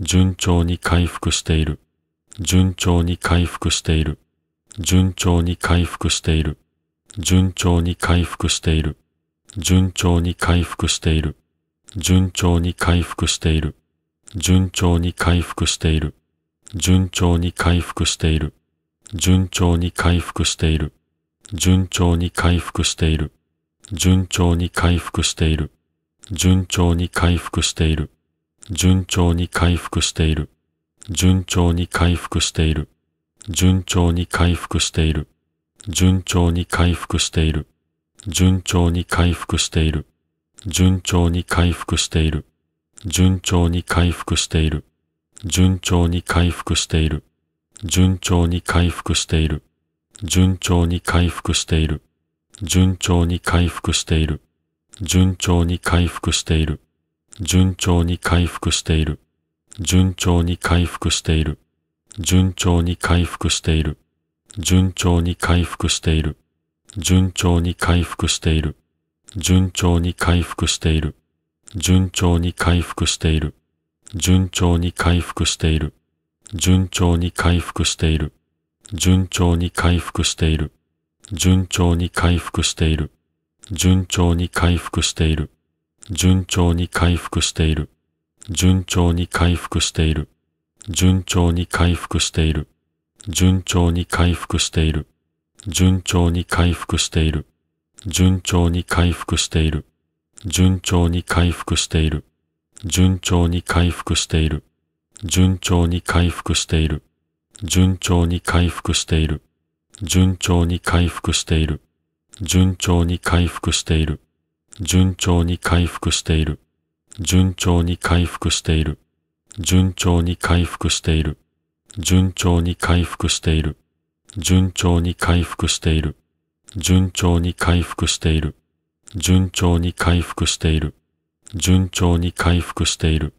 順調に回復している。順調に回復している。順調に回復している。順調に回復している。順調に回復している。順調に回復している。順調に回復している。順調に回復している。順調に回復している。順調に回復している。順調に回復している。順調に回復している。順調に回復している順調に回復している。順調に回復している。順調に回復している。順調に回復している。順調に回復している。順調に回復している。順調に回復している。順調に回復している。順調に回復している。順調に回復している。順調に回復している。順調に回復している。順調に回復している順調に回復している。順調に回復している。順調に回復している。順調に回復している。順調に回復している。順調に回復している。順調に回復している。順調に回復している。順調に回復している。順調に回復している。順調に回復している。順調に回復している。順調に回復している順調に回復している。順調に回復している。順調に回復している。順調に回復している。順調に回復している。順調に回復している。順調に回復している。順調に回復している。順調に回復している。順調に回復している。順調に回復している。順調に回復している。順調に回復している順調に回復している。順調に回復している。順調に回復している。順調に回復している。順調に回復している。順調に回復している。順調に回復している。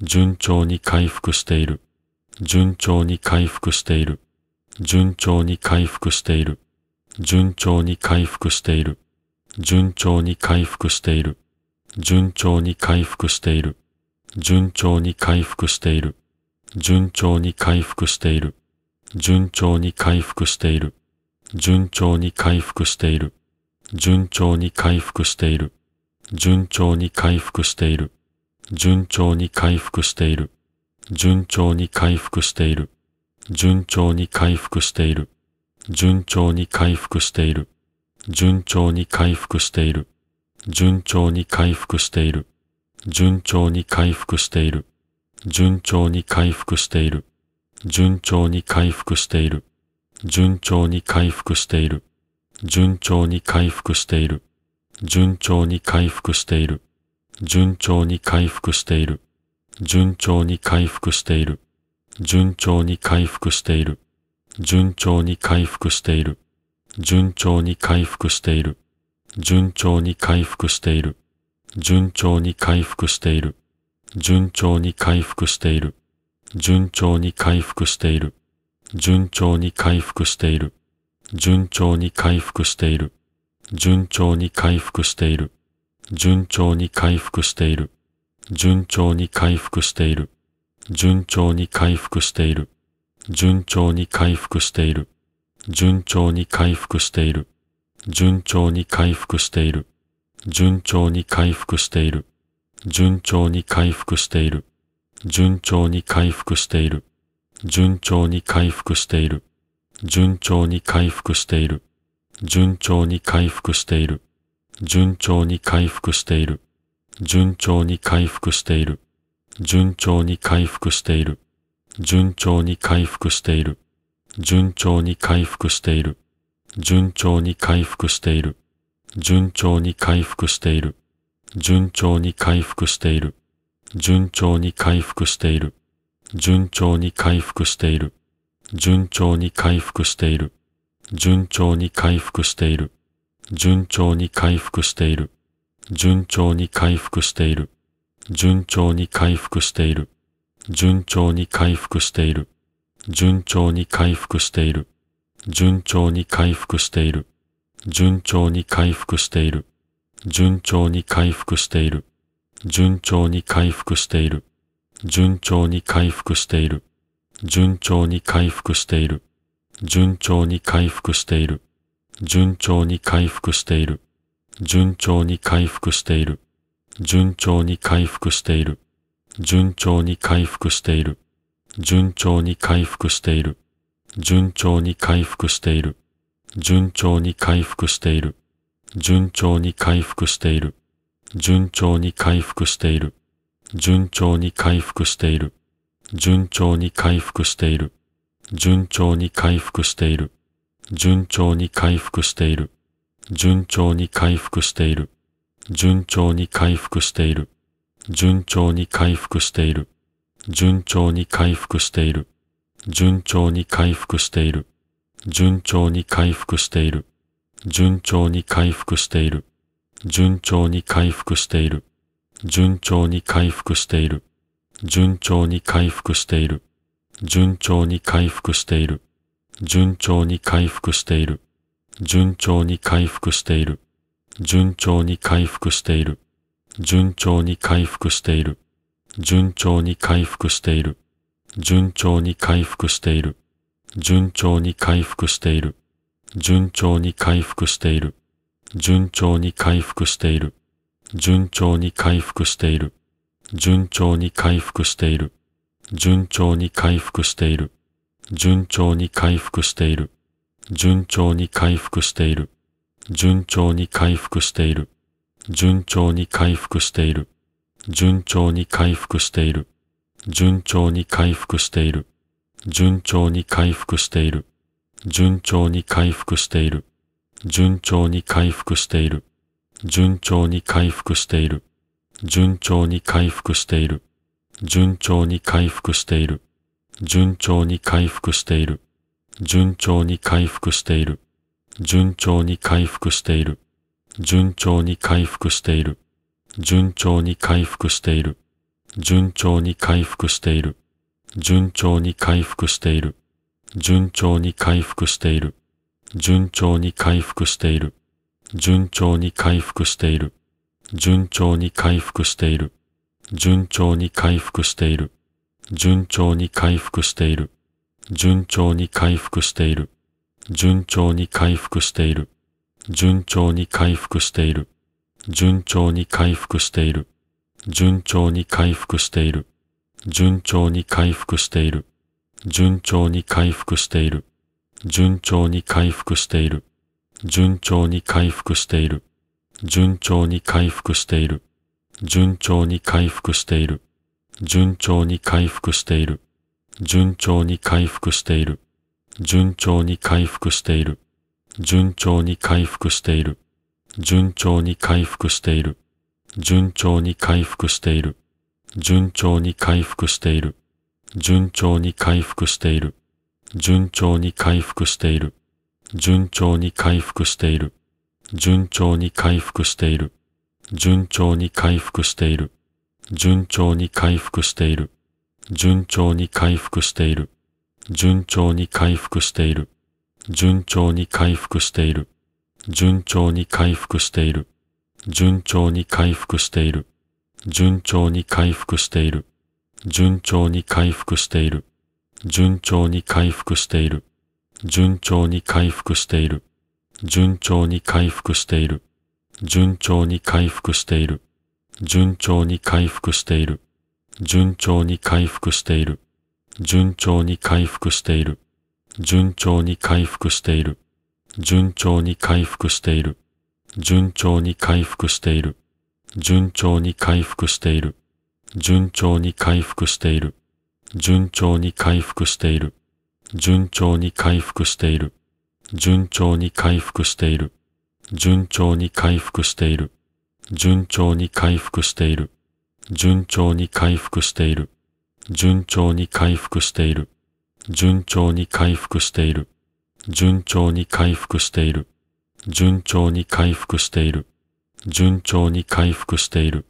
順調に回復している。順調に回復している。順調に回復している。順調に回復している。順調に回復している。順調に回復している。順調に回復している。順調に回復している。順調に回復している。順調に回復している。順調に回復している。順調に回復している。順調に回復している。順調に回復している。順調に回復している。順調に回復している。順調に回復している。順調に回復している。順調に回復している。順調に回復している。順調に回復している。順調に回復している。順調に回復している。順調に回復している。順調に回復している。順調に回復している。順調に回復している。順調に回復している。順調に回復している。順調に回復している順調に回復している。順調に回復している。順調に回復している。順調に回復している。順調に回復している。順調に回復している。順調に回復している。順調に回復している。順調に回復している。順調に回復している。順調に回復している。順調に回復している。順調に回復している。順調に回復している。順調に回復している。順調に回復している。順調に回復している。順調に回復している。順調に回復している。順調に回復している。順調に回復している。順調に回復している。順調に回復している。順調に回復している。順調に回復している順調に回復している。順調に回復している。順調に回復している。順調に回復している。順調に回復している。順調に回復している。順調に回復している。順調に回復している。順調に回復している。順調に回復している。順調に回復している。順調に回復している。順調に回復している。順調に回復している。順調に回復している。順調に回復している。順調に回復している。順調に回復している。順調に回復している。順調に回復している。順調に回復している。順調に回復している。順調に回復している。順調に回復している。順調に回復している順調に回復している。順調に回復している。順調に回復している。順調に回復している。順調に回復している。順調に回復している。順調に回復している。順調に回復している。順調に回復している。順調に回復している。順調に回復している。順調に回復している。順調に回復している順調に回復している。順調に回復している。順調に回復している。順調に回復している。順調に回復している。順調に回復している。順調に回復している。順調に回復している。順調に回復している。順調に回復している。順調に回復している。順調に回復している。順調に回復している順調に回復している。順調に回復している。順調に回復している。順調に回復している。順調に回復している。順調に回復している。順調に回復している。順調に回復している。順調に回復している。順調に回復している。順調に回復している。順調に回復している。順調に回復している順調に回復している。順調に回復している。順調に回復している。順調に回復している。順調に回復している。順調に回復している。順調に回復している。順調に回復している。順調に回復している。順調に回復している。順調に回復している。順調に回復している。順調に回復している。順調に回復している。順調に回復している。順調に回復している。順調に回復している。順調に回復している。順調に回復している。順調に回復している。順調に回復している。順調に回復している。順調に回復している。順調に回復している。順調に回復している順調に回復している。順調に回復している。順調に回復している。順調に回復している。順調に回復している。順調に回復している。順調に回復している。順調に回復している。順調に回復している。順調に回復している。順調に回復している。順調に回復している。順調に回復している順調に回復している。順調に回復している。順調に回復している。順調に回復している。順調に回復している。順調に回復している。順調に回復している。順調に回復している。順調に回復している。順調に回復している。順調に回復している。順調に回復している。順調に回復している順調に回復している。順調に回復している。順調に回復している。順調に回復している。順調に回復している。順調に回復している。順調に回復している。順調に回復している。順調に回復している。順調に回復している。順調に回復している。順調に回復している。順調に回復している順調に回復している。順調に回復している。順調に回復している。順調に回復している。順調に回復している。順調に回復している。順調に回復している。順調に回復している。順調に回復している。順調に回復している。順調に回復している。順調に回復している。順調に回復している順調に回復している。順調に回復している。順調に回復している。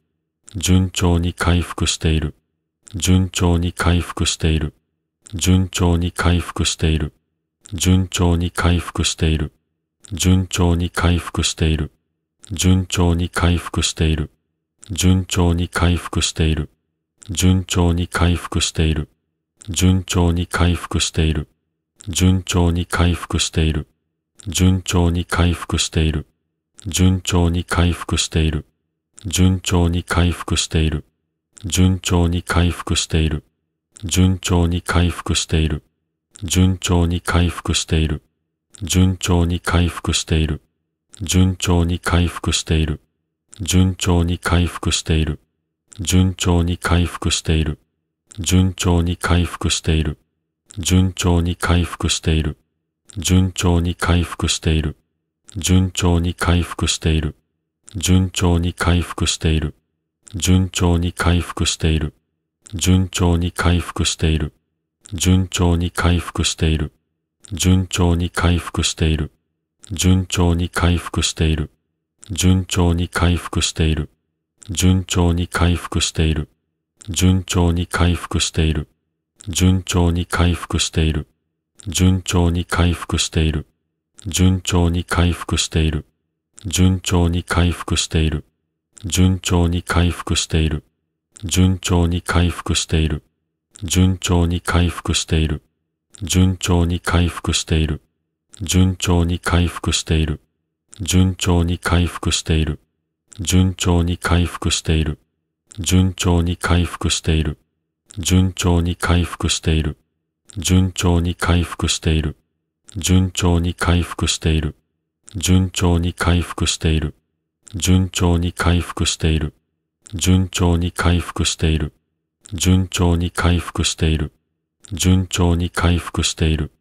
順調に回復している。順調に回復している。順調に回復している。順調に回復している。順調に回復している。順調に回復している。順調に回復している。順調に回復している。順調に回復している。順調に回復している順調に回復している。順調に回復している。順調に回復している。順調に回復している。順調に回復している。順調に回復している。順調に回復している。順調に回復している。順調に回復している。順調に回復している。順調に回復している。順調に回復している。順調に回復している順調に回復している。順調に回復している。順調に回復している。順調に回復している。順調に回復している。順調に回復している。順調に回復している。順調に回復している。順調に回復している。順調に回復している。順調に回復している。順調に回復している。順調に回復している順調に回復している。順調に回復している。順調に回復している。順調に回復している。順調に回復している。順調に回復している。順調に回復している。順調に回復している。順調に回復している。順調に回復している。順調に回復している。順調に回復している。順調に回復している順調に回復している。順調に回復している。順調に回復している。順調に回復している。順調に回復している。順調に回復している。順調に回復している。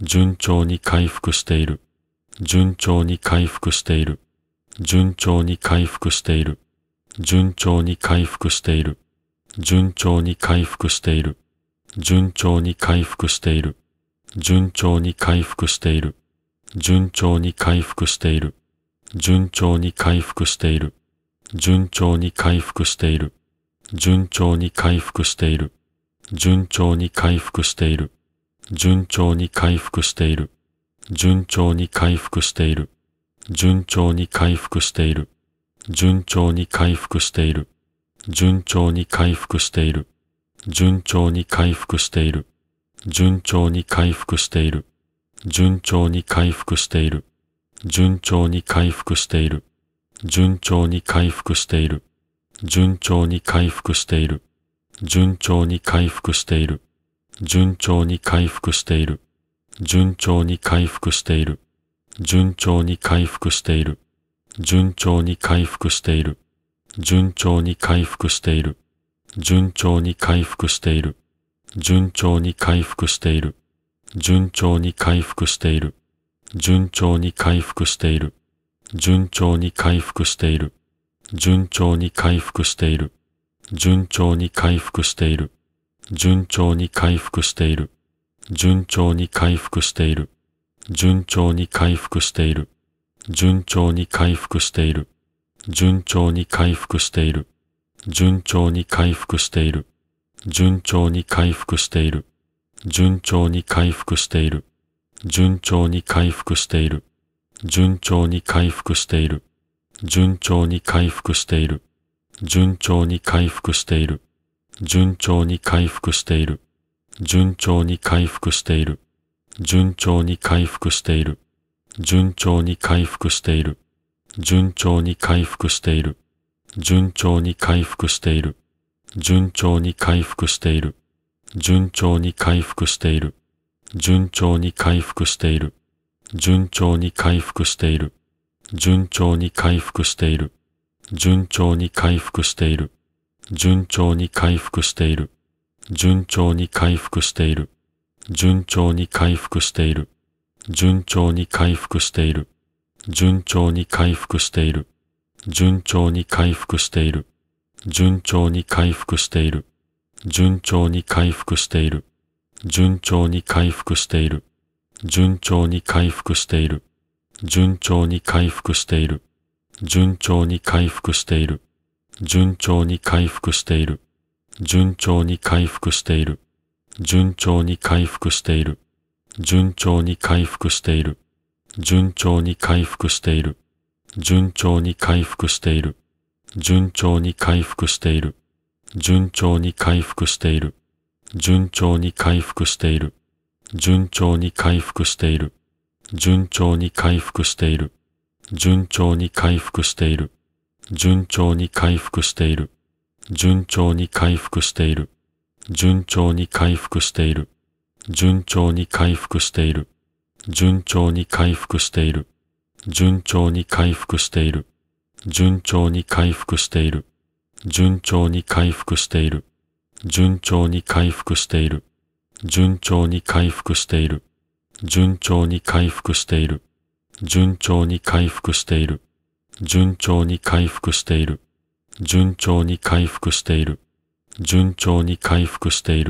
順調に回復している。順調に回復している。順調に回復している。順調に回復している。順調に回復している。順調に回復している順調に回復している。順調に回復している。順調に回復している。順調に回復している。順調に回復している。順調に回復している。順調に回復している。順調に回復している。順調に回復している。順調に回復している。順調に回復している。順調に回復している。順調に回復している順調に回復している。順調に回復している。順調に回復している。順調に回復している。順調に回復している。順調に回復している。順調に回復している。順調に回復している。順調に回復している。順調に回復している。順調に回復している。順調に回復している。順調に回復している順調に回復している。順調に回復している。順調に回復している。順調に回復している。順調に回復している。順調に回復している。順調に回復している。順調に回復している。順調に回復している。順調に回復している。順調に回復している。順調に回復している。順調に回復している順調に回復している。順調に回復している。順調に回復している。順調に回復している。順調に回復している。順調に回復している。順調に回復している。順調に回復している。順調に回復している。順調に回復している。順調に回復している。順調に回復している。順調に回復している。順調に回復している。順調に回復している。順調に回復している。順調に回復している。順調に回復している。順調に回復している。順調に回復している。順調に回復している。順調に回復している。順調に回復している。順調に回復している。順調に回復している順調に回復している。順調に回復している。順調に回復している。順調に回復している。順調に回復している。順調に回復している。順調に回復している。順調に回復している。順調に回復している。順調に回復している。順調に回復している。順調に回復している。順調に回復している順調に回復している。順調に回復している。順調に回復している。順調に回復している。順調に回復している。順調に回復している。順調に回復している。順調に回復している。順調に回復している。順調に回復している。順調に回復している。順調に回復している。順調に回復している順調に回復している。順調に回復している。順調に回復している。順調に回復している。順調に回復している。順調に回復している。順調に回復している。順調に回復している。順調に回復している。順調に回復している。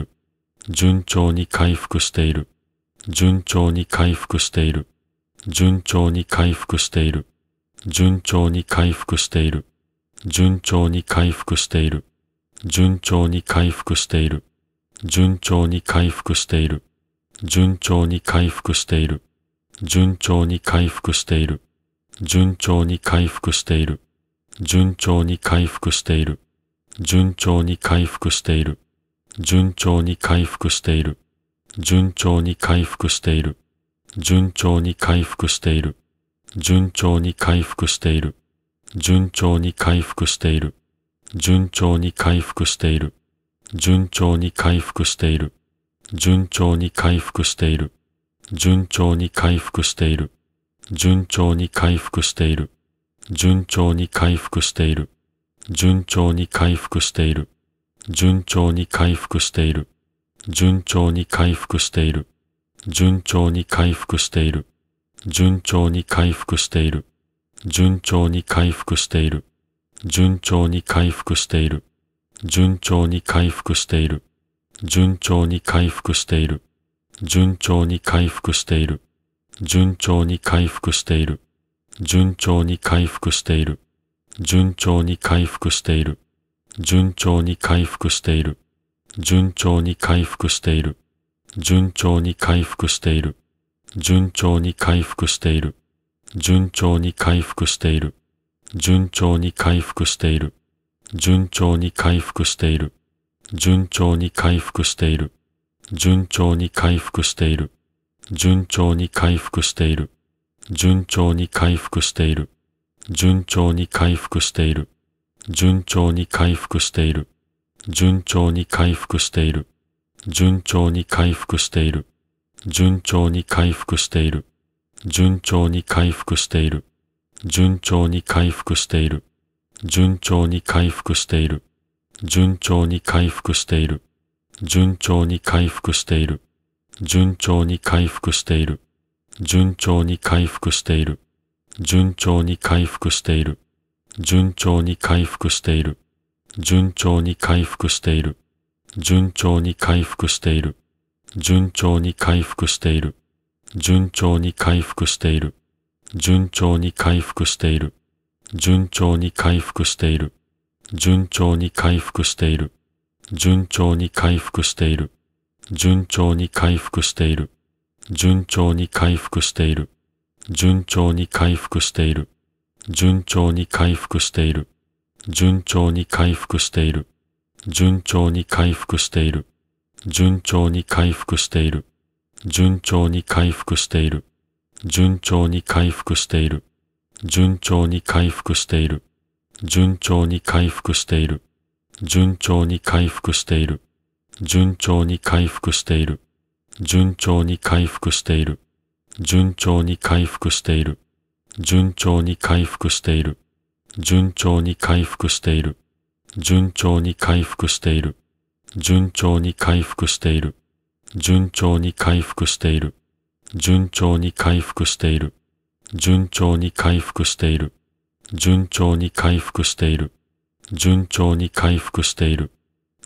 順調に回復している。順調に回復している。順調に回復している順調に回復している。順調に回復している。順調に回復している。順調に回復している。順調に回復している。順調に回復している。順調に回復している。順調に回復している。順調に回復している。順調に回復している。順調に回復している。順調に回復している。順調に回復している順調に回復している。順調に回復している。順調に回復している。順調に回復している。順調に回復している。順調に回復している。順調に回復している。順調に回復している。順調に回復している。順調に回復している。順調に回復している。順調に回復している。順調に回復している。順調に回復している。順調に回復している。順調に回復している。順調に回復している。順調に回復している。順調に回復している。順調に回復している。順調に回復している。順調に回復している。順調に回復している。順調に回復している。順調に回復している順調に回復している。順調に回復している。順調に回復している。順調に回復している。順調に回復している。順調に回復している。順調に回復している。順調に回復している。順調に回復している。順調に回復している。順調に回復している。順調に回復している。順調に回復している順調に回復している。順調に回復している。順調に回復している。順調に回復している。順調に回復している。順調に回復している。順調に回復している。順調に回復している。順調に回復している。順調に回復している。順調に回復している。順調に回復している。順調に回復している順調に回復している。順調に回復している。順調に回復している。順調に回復している。順調に回復している。順調に回復している。順調に回復している。順調に回復している。順調に回復している。順調に回復している。順調に回復している。順調に回復している。順調に回復している。順調に回復している。順調に回復している。順調に回復している。順調に回復している。順調に回復している。順調に回復している。順調に回復している。順調に回復している。順調に回復している。順調に回復している。順調に回復している。順調に回復している。順調に回復している。順調に回復している。順調に回復している。順調に回復している。順調に回復している。順調に回復している。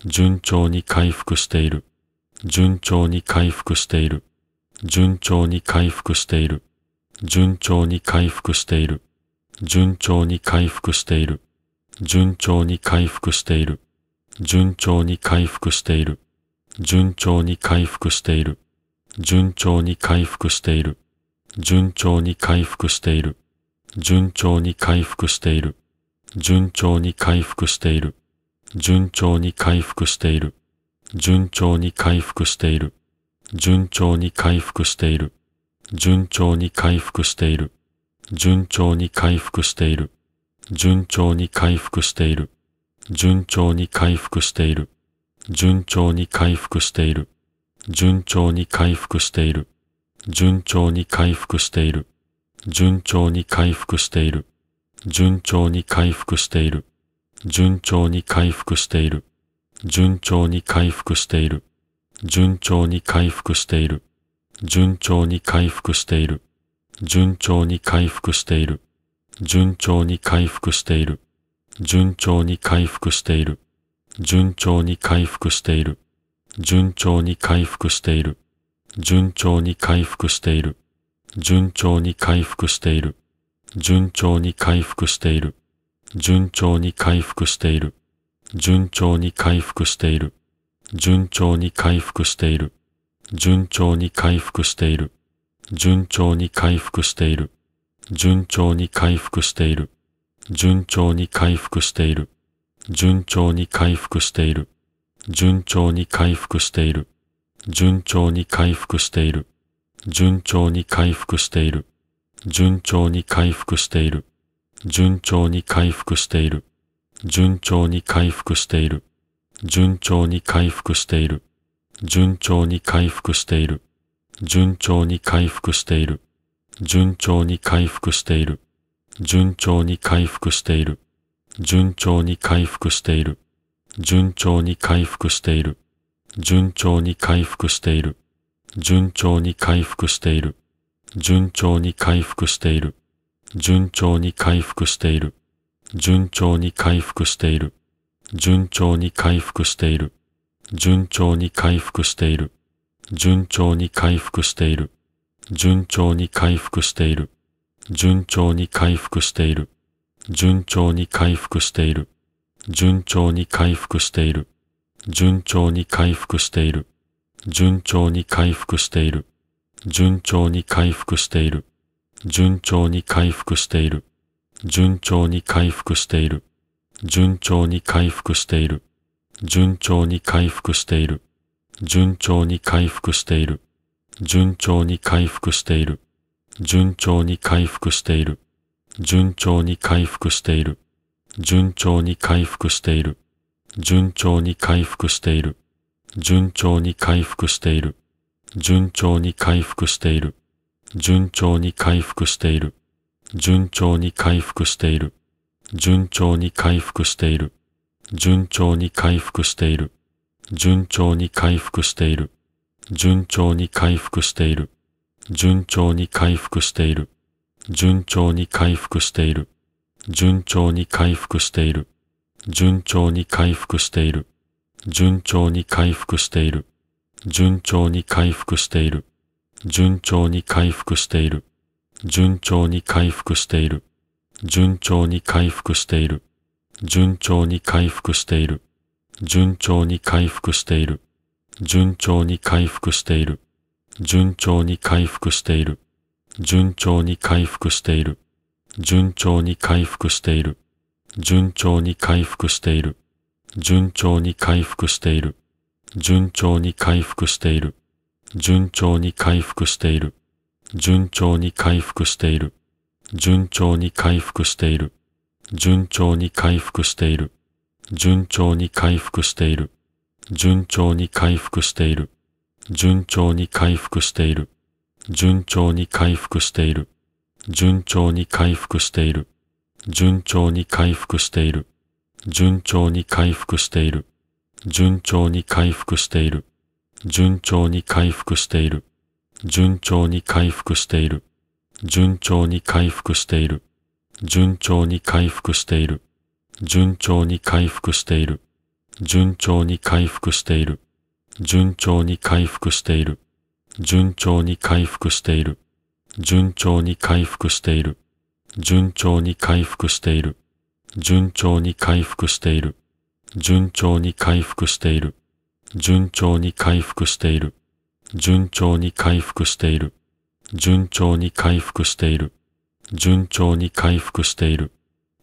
順調に回復している。順調に回復している。順調に回復している。順調に回復している。順調に回復している。順調に回復している順調に回復している。順調に回復している。順調に回復している。順調に回復している。順調に回復している。順調に回復している。順調に回復している。順調に回復している。順調に回復している。順調に回復している。順調に回復している。順調に回復している。順調に回復している順調に回復している。順調に回復している。順調に回復している。順調に回復している。順調に回復している。順調に回復している。順調に回復している。順調に回復している。順調に回復している。順調に回復している。順調に回復している。順調に回復している。順調に回復している順調に回復している。順調に回復している。順調に回復している。順調に回復している。順調に回復している。順調に回復している。順調に回復している。順調に回復している。順調に回復している。順調に回復している。順調に回復している。順調に回復している。順調に回復している順調に回復している。順調に回復している。順調に回復している。順調に回復している。順調に回復している。順調に回復している。順調に回復している。順調に回復している。順調に回復している。順調に回復している。順調に回復している。順調に回復している。順調に回復している順調に回復している。順調に回復している。順調に回復している。順調に回復している。順調に回復している。順調に回復している。順調に回復している。順調に回復している。順調に回復している。順調に回復している。順調に回復している。順調に回復している。順調に回復している順調に回復している。順調に回復している。順調に回復している。順調に回復している。順調に回復している。順調に回復している。順調に回復している。順調に回復している。順調に回復している。順調に回復している。順調に回復している。順調に回復している。順調に回復している順調に回復している。順調に回復している。順調に回復している。順調に回復している。順調に回復している。順調に回復している。順調に回復している。順調に回復している。順調に回復している。順調に回復している。順調に回復している。順調に回復している。順調に回復している順調に回復している。順調に回復している。順調に回復している。順調に回復している。順調に回復している。順調に回復している。順調に回復している。順調に回復している。順調に回復している。順調に回復している。順調に回復している。順調に回復している。順調に回復している順調に回復している。順調に回復している。順調に回復している。順調に回復している。順調に回復している。順調に回復している。順調に回復している。順調に回復している。順調に回復している。順調に回復している。順調に回復している。順調に回復している。順調に回復している順調に回復している。順調に回復している。順調に回復している。順調に回復している。順調に回復している。順調に回復している。順調に回復している。順調に回復している。順調に回復している。順調に回復している。順調に回復している。順調に回復している。順調に回復している。順調に回復している。順調に回復している。順調に回復している。順調に回復している。順調に回復している。順調に回復している。順調に回復している。順調に回復している。順調に回復している。順調に回復している。順調に回復している。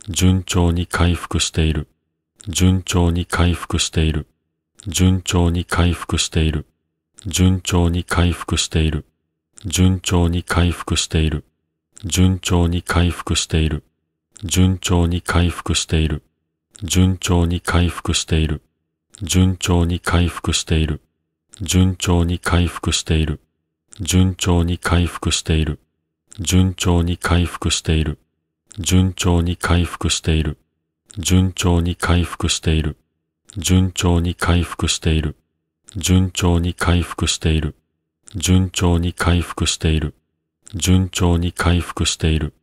順調に回復している。順調に回復している。順調に回復している。順調に回復している。順調に回復している。順調に回復している。順調に回復している。順調に回復している。順調に回復している。順調に回復している。順調に回復している。順調に回復している。順調に回復している。順調に回復している。順調に回復している。順調に回復している。順調に回復している。順調に回復している。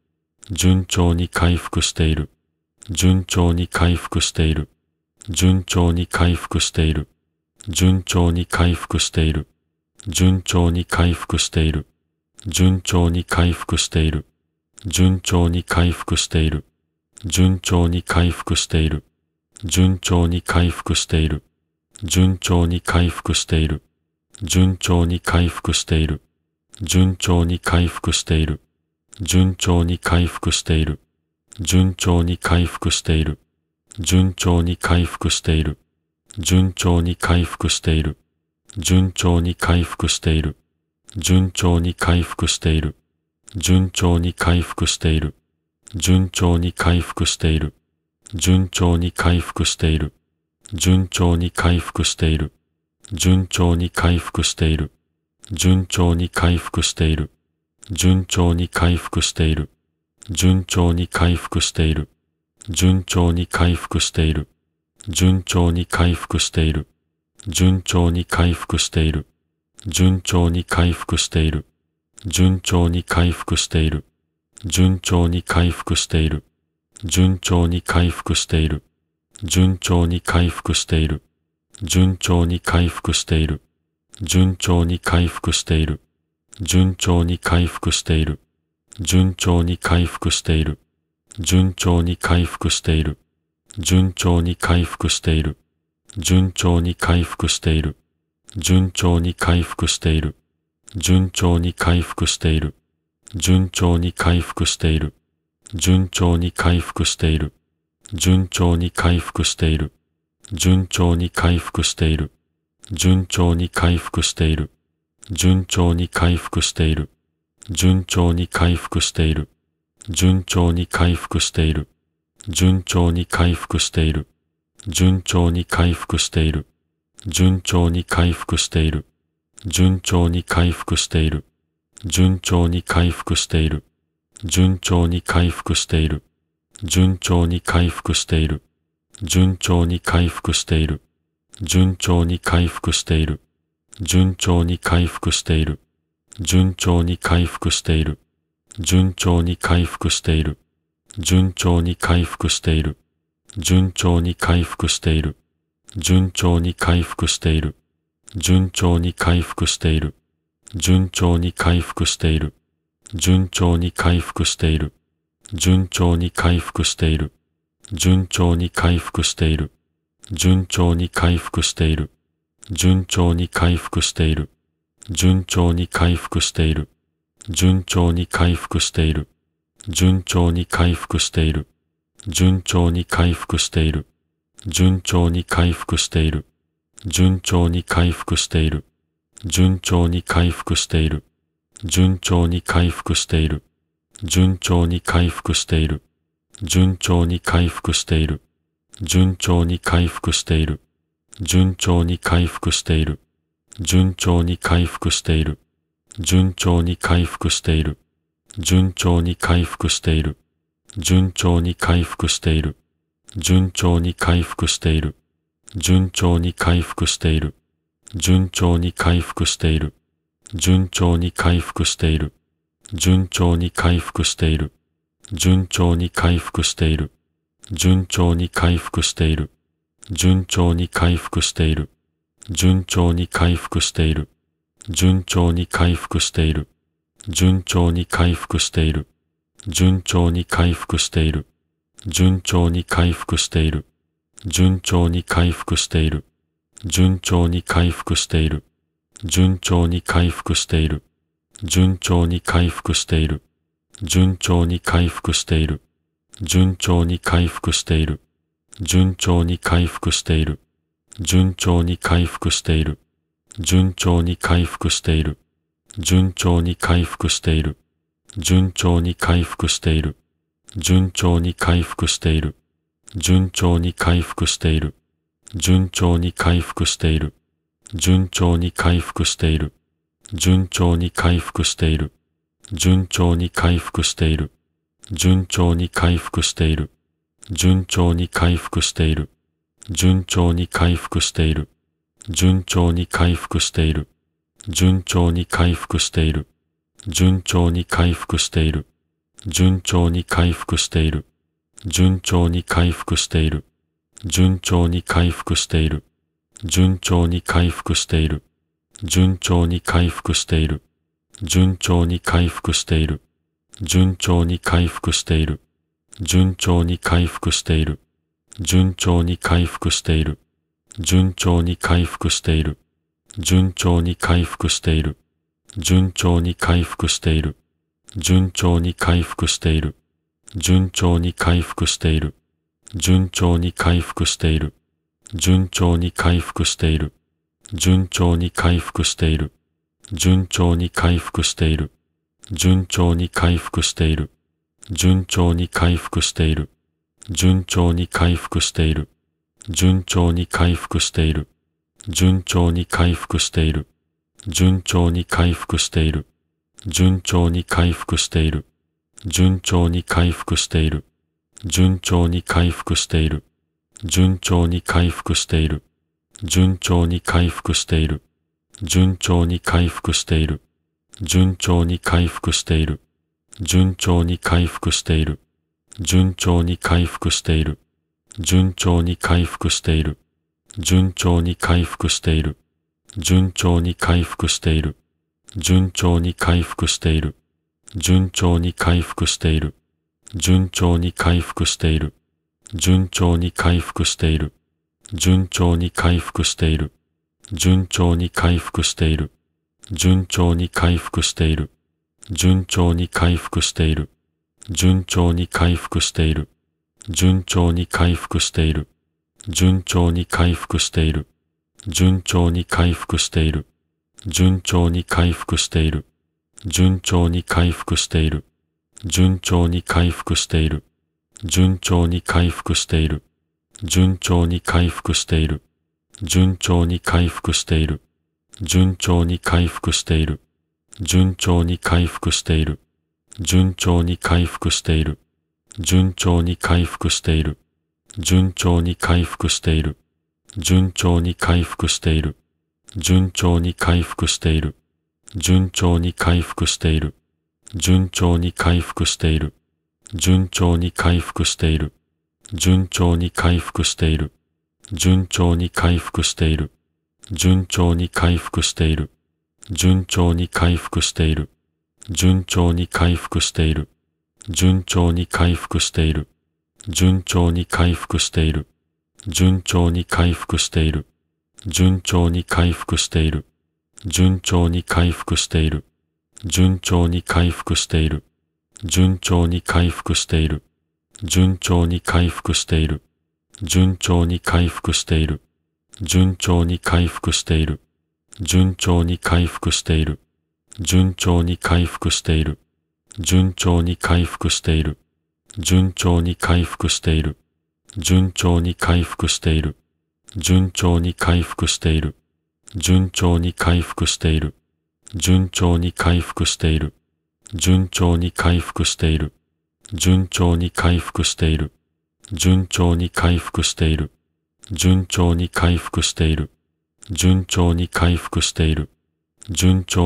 順調に回復している。順調に回復している。順調に回復している。順調に回復している。順調に回復している。順調に回復している。順調に回復している順調に回復している。順調に回復している。順調に回復している。順調に回復している。順調に回復している。順調に回復している。順調に回復している。順調に回復している。順調に回復している。順調に回復している。順調に回復している。順調に回復している。順調に回復している順調に回復している。順調に回復している。順調に回復している。順調に回復している。順調に回復している。順調に回復している。順調に回復している。順調に回復している。順調に回復している。順調に回復している。順調に回復している。順調に回復している。順調に回復している順調に回復している。順調に回復している。順調に回復している。順調に回復している。順調に回復している。順調に回復している。順調に回復している。順調に回復している。順調に回復している。順調に回復している。順調に回復している。順調に回復している。順調に回復している順調に回復している。順調に回復している。順調に回復している。順調に回復している。順調に回復している。順調に回復している。順調に回復している。順調に回復している。順調に回復している。順調に回復している。順調に回復している。順調に回復している。順調に回復している順調に回復している。順調に回復している。順調に回復している。順調に回復している。順調に回復している。順調に回復している。順調に回復している。順調に回復している。順調に回復している。順調に回復している。順調に回復している。順調に回復している。順調に回復している順調に回復している。順調に回復している。順調に回復している。順調に回復している。順調に回復している。順調に回復している。順調に回復している。順調に回復している。順調に回復している。順調に回復している。順調に回復している。順調に回復している。順調に回復している順調に回復している。順調に回復している。順調に回復している。順調に回復している。順調に回復している。順調に回復している。順調に回復している。順調に回復している。順調に回復している。順調に回復している。順調に回復している。順調に回復している。順調に回復している順調に回復している。順調に回復している。順調に回復している。順調に回復している。順調に回復している。順調に回復している。順調に回復している。順調に回復している。順調に回復している。順調に回復している。順調に回復している。順調に回復している。順調に回復している。順調に回復している。順調に回復している。順調に回復している。順調に回復している。順調に回復している。順調に回復している。順調に回復している。順調に回復している。順調に回復している。順調に回復している。順調に回復している。順調に回復している順調に回復している。順調に回復している。順調に回復している。順調に回復している。順調に回復している。順調に回復している。順調に回復している。順調に回復している。順調に回復している。順調に回復している。順調に回復している。順調に回復している。順調に回復している順調に回復している。順調に回復している。順調に回復している。順調に回復している。順調に回復している。順調に回復している。順調に回復している。順調に回復している。順調に回復している。順調に回復している。順調に回復している。順調に回復している。順調に回復している順調に回復している。順調に回復している。順調に回復している。順調に回復している。順調に回復している。順調に回復している。順調に回復している。順調に回復している。順調に回復している。順調に回復している。順調に回復している。順調に回復している。順調に回復している順調に回復している。順調に回復している。順調に回復している。順調に回復している。順調に回復している。順調に回復している。順調に回復している。順調に回復している。順調に回復している。順調に回復している。順調に回復している。順調に回復している。順調に回復している順調に回復している。順調に回復している。順調に回復している。順調に回復している。順調に回復している。順調に回復している。順調に回復している。順調に回復している。順調に回復している。順調に回復している。順調に回復している。順調に回復している。順調に回復している順調に回復している。順調に回復している。順調に回復している。順調に回復している。順調に回復している。順調に回復している。順調に回復している。順調に回復している。順調に回復している。順調に回復している。順調に回復している。順調に回復している。順調に回復している。順調に回復している。順調に回復している。順調に回復している。順調に回復している。順調に回復している。順調に回復している。順調に回復している。順調に回復している。順調に回復している。順調に回復している。順調に回復している。順調に回復している。順調に回復している。順調に回復している。順調に回復している。順調に回復している。順調に回復している。順調に回復している。順調に回復している。順調に回復している。順調に回復している。順調に回復している。順調に回復している。順調に回復している順調に回復している。順調に回復している。順調に回復している。順調に回復している。順調に回復している。順調に回復している。順調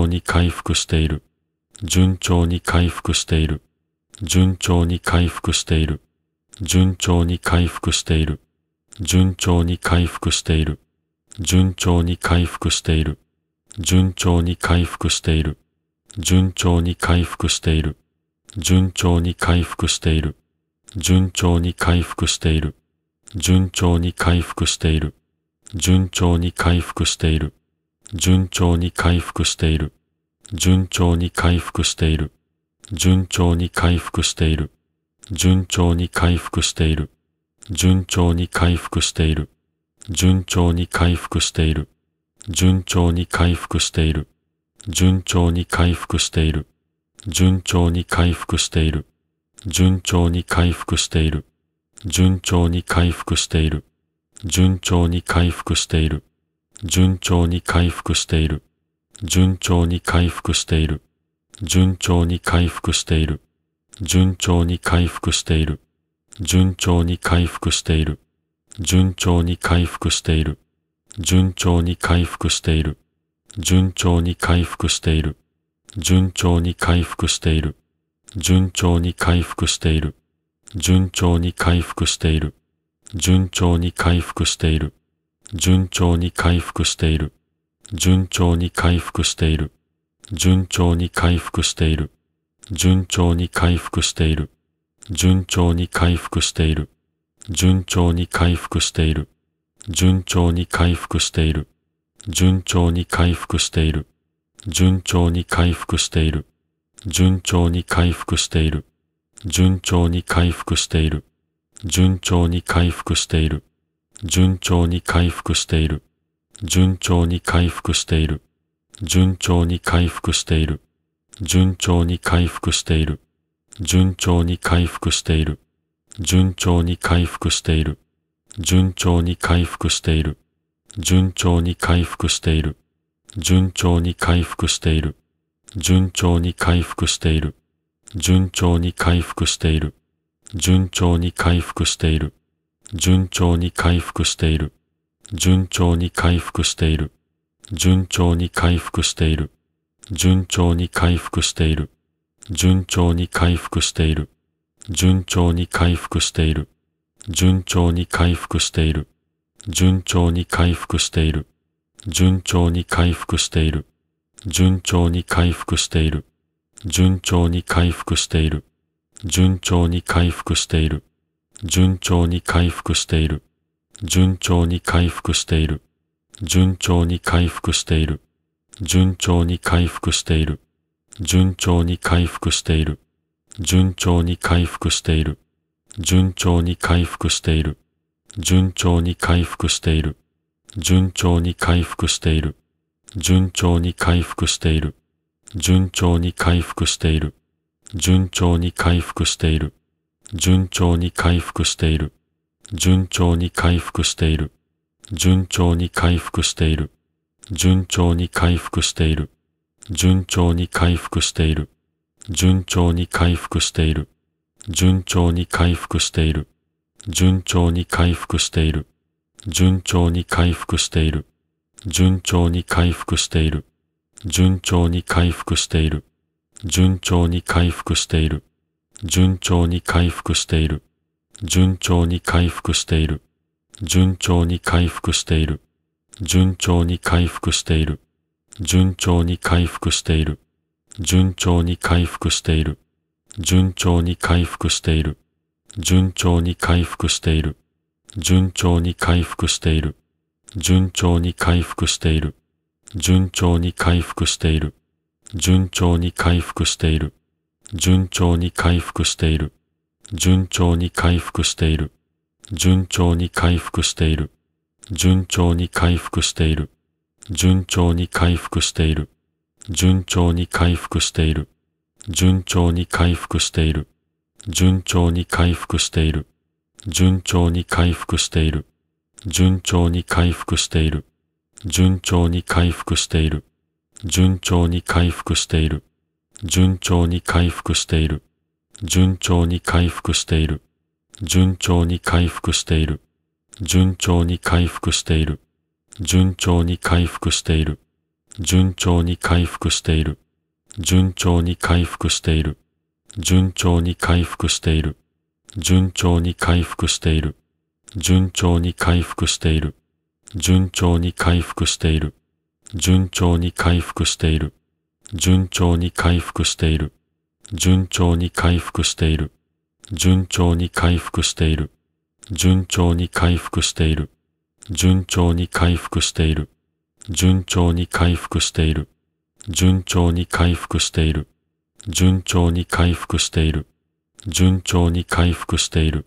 に回復している。順調に回復している。順調に回復している。順調に回復している。順調に回復している。順調に回復している。順調に回復している順調に回復している。順調に回復している。順調に回復している。順調に回復している。順調に回復している。順調に回復している。順調に回復している。順調に回復している。順調に回復している。順調に回復している。順調に回復している。順調に回復している。順調に回復している順調に回復している。順調に回復している。順調に回復している。順調に回復している。順調に回復している。順調に回復している。順調に回復している。順調に回復している。順調に回復している。順調に回復している。順調に回復している。順調に回復している。順調に回復している順調に回復している。順調に回復している。順調に回復している。順調に回復している。順調に回復している。順調に回復している。順調に回復している。順調に回復している。順調に回復している。順調に回復している。順調に回復している。順調に回復している。順調に回復している順調に回復している。順調に回復している。順調に回復している。順調に回復している。順調に回復している。順調に回復している。順調に回復している。順調に回復している。順調に回復している。順調に回復している。順調に回復している。順調に回復している。順調に回復している順調に回復している。順調に回復している。順調に回復している。順調に回復している。順調に回復している。順調に回復している。順調に回復している。順調に回復している。順調に回復している。順調に回復している。順調に回復している。順調に回復している。順調に回復している順調に回復している。順調に回復している。順調に回復している。順調に回復している。順調に回復している。順調に回復している。順調に回復している。順調に回復している。順調に回復している。順調に回復している。順調に回復している。順調に回復している。順調に回復している順調に回復している。順調に回復している。順調に回復している。順調に回復している。順調に回復している。順調に回復している。順調に回復している。順調に回復している。順調に回復している。順調に回復している。順調に回復している。順調に回復している。順調に回復している順調に回復している。順調に回復している。順調に回復している。順調に回復している。順調に回復している。順調に回復している。順調に回復している。順調に回復している。順調に回復している。順調に回復している。順調に回復している。順調に回復している。順調に回復している順調に回復している。順調に回復している。順調に回復している。順調に回復している。順調に回復している。順調に回復している。順調に回復している。順調に回復している。順調に回復している。順調に回復している。順調に回復している。順調に回復している。順調に回復している順調に回復している。順調に回復している。順調に回復している。順調に回復している。順調に回復している。順調に回復している。順調に回復している。順調に回復している。順調に回復している。順調に回復している。順調に回復している。順調に回復している。順調に回復している順調に回復している。順調に回復している。順調に回復している。順調に回復している。順調に回復している。順調に回復している。順調に回復している。順調に回復している。順調に回復している。順調に回復している。順調に回復している。順調に回復している。順調に回復している順調に回復している。順調に回復している。順調に回復している。順調に回復している。